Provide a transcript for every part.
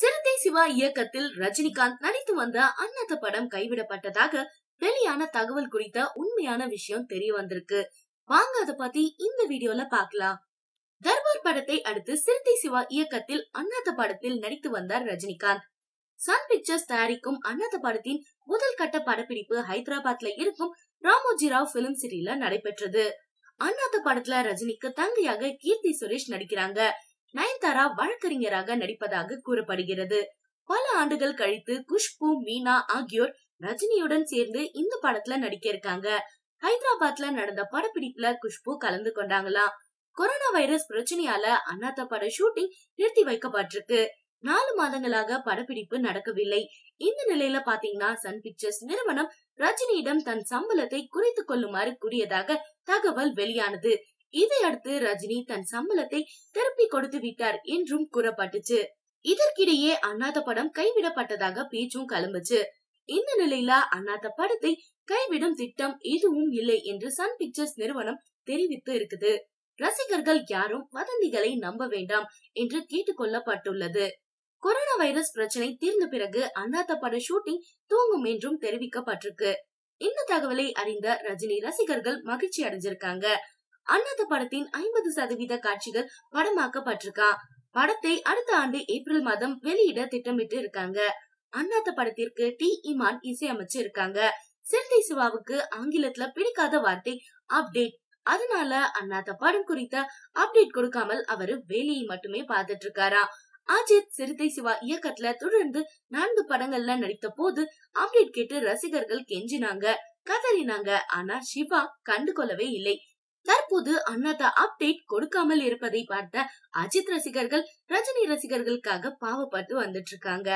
சிறுத்தை சிவா இயக்கத்தில் ரஜினிகாந்த் நடித்து வந்த அன்னத்த படம் கைவிடப்பட்டதாக வெளியான தகவல் குறித்த உண்மையான விஷயம் தெரிய வந்திருக்கு வாங்க அத பத்தி இந்த வீடியோல பாக்கலாம் தர்பார் படத்தை அடுத்து சிறுத்தை சிவா இயக்கத்தில் அண்ணாத்த படத்தில் நடித்து வந்தார் ரஜினிகாந்த் சன் பிக்சர்ஸ் தயாரிக்கும் அண்ணாத்த படத்தின் முதல் கட்ட படப்பிடிப்பு ஹைதராபாத்ல இருக்கும் ராமோஜி ராவ் பிலிம் சிட்டில நடைபெற்றது அண்ணாத்த படத்துல ரஜினிக்கு தங்கையாக கீர்த்தி சுரேஷ் நடிக்கிறாங்க நயன்தாரா வழக்கறிஞராக நடிப்பதாக கூறப்படுகிறது பல ஆண்டுகள் கழித்து குஷ்பு மீனா ஆகியோர் ரஜினியுடன் சேர்ந்து இந்த படத்துல நடிக்க இருக்காங்க ஹைதராபாத்ல நடந்த படப்பிடிப்புல குஷ்பு கலந்து கொண்டாங்களாம் கொரோனா வைரஸ் பிரச்சனையால அண்ணாத்த பட ஷூட்டிங் நிறுத்தி வைக்கப்பட்டிருக்கு நாலு மாதங்களாக படப்பிடிப்பு நடக்கவில்லை இந்த நிலையில பாத்தீங்கன்னா சன் பிக்சர்ஸ் நிறுவனம் ரஜினியிடம் தன் சம்பளத்தை குறைத்துக் கொள்ளுமாறு கூறியதாக தகவல் வெளியானது இதையடுத்து ரஜினி தன் சம்பளத்தை திருப்பி கொடுத்து விட்டார் என்றும் கூறப்பட்டுச்சு இதற்கிடையே அண்ணாத படம் கைவிடப்பட்டதாக பேச்சும் கிளம்புச்சு இந்த நிலையில அண்ணாத்த படத்தை கைவிடும் திட்டம் எதுவும் இல்லை என்று சன் பிக்சர்ஸ் நிறுவனம் தெரிவித்து இருக்குது ரசிகர்கள் யாரும் வதந்திகளை நம்ப வேண்டாம் என்று கேட்டுக்கொள்ளப்பட்டுள்ளது கொரோனா வைரஸ் பிரச்சனை தீர்ந்த பிறகு அண்ணாத்த பட ஷூட்டிங் தூங்கும் என்றும் தெரிவிக்கப்பட்டிருக்கு இந்த தகவலை அறிந்த ரஜினி ரசிகர்கள் மகிழ்ச்சி அடைஞ்சிருக்காங்க அண்ணாத்த படத்தின் ஐம்பது சதவீத காட்சிகள் படமாக்கப்பட்டிருக்கா படத்தை அடுத்த ஆண்டு ஏப்ரல் மாதம் வெளியிட திட்டமிட்டு இருக்காங்க அண்ணாத்த படத்திற்கு டி இமான் இசையமைச்சு இருக்காங்க சிறுத்தை சிவாவுக்கு ஆங்கிலத்துல பிடிக்காத வார்த்தை அப்டேட் அதனால அண்ணாத்த படம் குறித்த அப்டேட் கொடுக்காமல் அவரு வேலையை மட்டுமே பார்த்துட்டு இருக்காரா அஜித் சிறுத்தை சிவா இயக்கத்துல தொடர்ந்து நான்கு படங்கள்ல நடித்த போது அப்டேட் கேட்டு ரசிகர்கள் கெஞ்சினாங்க கதறினாங்க ஆனா சிவா கண்டுகொள்ளவே இல்லை தற்போது அண்ணாத்த அப்டேட் கொடுக்காமல் இருப்பதை பார்த்த அஜித் ரசிகர்கள் ரஜினி ரசிகர்களுக்காக பாவப்பட்டு வந்துட்டு இருக்காங்க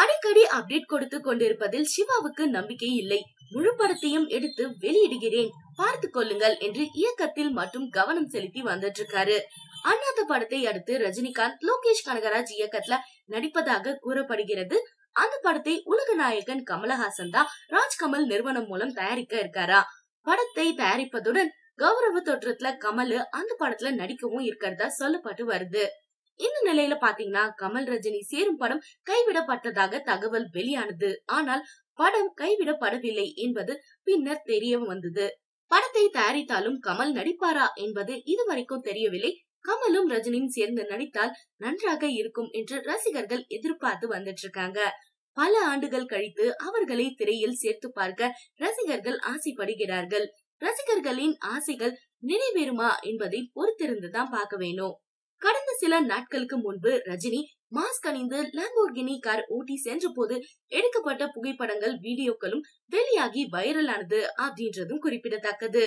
அடிக்கடி அப்டேட் கொடுத்து கொண்டிருப்பதில் சிவாவுக்கு நம்பிக்கை இல்லை முழு படத்தையும் எடுத்து வெளியிடுகிறேன் பார்த்து கொள்ளுங்கள் என்று இயக்கத்தில் மட்டும் கவனம் செலுத்தி வந்துட்டு இருக்காரு அண்ணாத்த படத்தை அடுத்து ரஜினிகாந்த் லோகேஷ் கனகராஜ் இயக்கத்துல நடிப்பதாக கூறப்படுகிறது அந்த படத்தை உலக நாயகன் கமலஹாசன் தான் ராஜ்கமல் நிறுவனம் மூலம் தயாரிக்க இருக்காரா படத்தை தயாரிப்பதுடன் கௌரவ தோற்றத்துல கமலு அந்த படத்துல நடிக்கவும் இருக்கிறதா சொல்லப்பட்டு வருது இந்த நிலையில பாத்தீங்கன்னா கமல் ரஜினி சேரும் படம் கைவிடப்பட்டதாக தகவல் வெளியானது ஆனால் படம் கைவிடப்படவில்லை என்பது பின்னர் தெரிய வந்தது படத்தை தயாரித்தாலும் கமல் நடிப்பாரா என்பது இதுவரைக்கும் தெரியவில்லை கமலும் ரஜினியும் சேர்ந்து நடித்தால் நன்றாக இருக்கும் என்று ரசிகர்கள் எதிர்பார்த்து வந்துட்டு இருக்காங்க பல ஆண்டுகள் கழித்து அவர்களை திரையில் சேர்த்து பார்க்க ரசிகர்கள் ஆசைப்படுகிறார்கள் ரசிகர்களின் ஆசைகள் நிறைவேறுமா என்பதை பொறுத்திருந்துதான் பார்க்க வேணும் கடந்த சில நாட்களுக்கு முன்பு ரஜினி மாஸ்க் அணிந்து லாம்போர்கினி கார் ஓட்டி சென்ற போது எடுக்கப்பட்ட புகைப்படங்கள் வீடியோக்களும் வெளியாகி வைரல் ஆனது அப்படின்றதும் குறிப்பிடத்தக்கது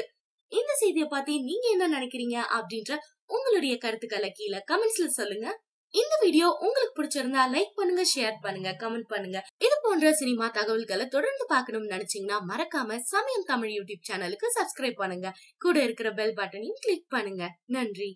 இந்த செய்தியை பத்தி நீங்க என்ன நினைக்கிறீங்க அப்படின்ற உங்களுடைய கருத்துக்களை கீழே கமெண்ட்ஸ்ல சொல்லுங்க இந்த வீடியோ உங்களுக்கு பிடிச்சிருந்தா லைக் பண்ணுங்க ஷேர் பண்ணுங்க கமெண்ட் பண்ணுங்க இது போன்ற சினிமா தகவல்களை தொடர்ந்து பார்க்கணும்னு நினைச்சீங்கன்னா மறக்காம சமயம் தமிழ் யூடியூப் சேனலுக்கு சப்ஸ்கிரைப் பண்ணுங்க கூட இருக்கிற பெல் பட்டனையும் கிளிக் பண்ணுங்க நன்றி